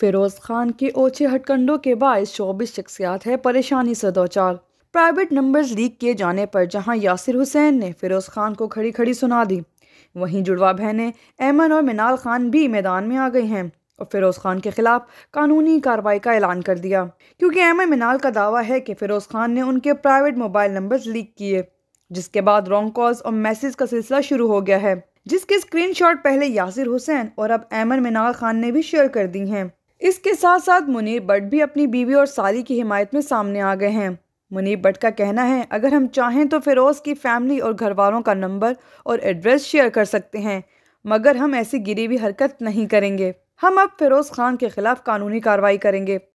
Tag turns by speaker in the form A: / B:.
A: फिरोज़ खान के ओछे हटकंडों के बायस चौबीस शख्सियात है परेशानी से दो चार प्राइवेट नंबर्स लीक किए जाने पर जहां यासिर हुसैन ने फिरोज़ खान को खड़ी खड़ी सुना दी वहीं जुड़वा बहनें ऐमन और मिनाल खान भी मैदान में आ गई हैं और फिरोज़ खान के खिलाफ कानूनी कार्रवाई का ऐलान कर दिया क्योंकि ऐमन मिनाल का दावा है कि फ़िरोज़ खान ने उनके प्राइवेट मोबाइल नंबर लीक किए जिसके बाद रॉन्ग कॉल्स और मैसेज का सिलसिला शुरू हो गया है जिसके स्क्रीनशॉट पहले यासिर हुसैन और अब ऐमन मिनाल खान ने भी शेयर कर दी हैं इसके साथ साथ मुनीर भट्ट भी अपनी बीवी और साली की हिमायत में सामने आ गए हैं मुनीर भट्ट का कहना है अगर हम चाहें तो फिरोज़ की फैमिली और घर वालों का नंबर और एड्रेस शेयर कर सकते हैं मगर हम ऐसी गिरी हुई हरकत नहीं करेंगे हम अब फिरोज़ खान के खिलाफ कानूनी कार्रवाई करेंगे